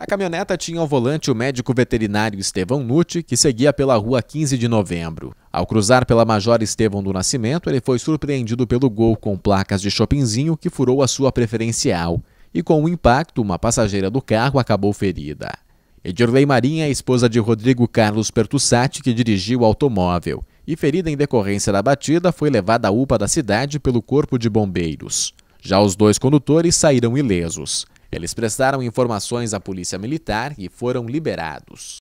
A caminhoneta tinha ao volante o médico veterinário Estevão Nutti, que seguia pela rua 15 de novembro. Ao cruzar pela Major Estevão do Nascimento, ele foi surpreendido pelo gol com placas de shoppingzinho que furou a sua preferencial. E com o impacto, uma passageira do carro acabou ferida. Edirley Marinha é esposa de Rodrigo Carlos Pertussati, que dirigiu o automóvel, e ferida em decorrência da batida, foi levada à UPA da cidade pelo Corpo de Bombeiros. Já os dois condutores saíram ilesos. Eles prestaram informações à polícia militar e foram liberados.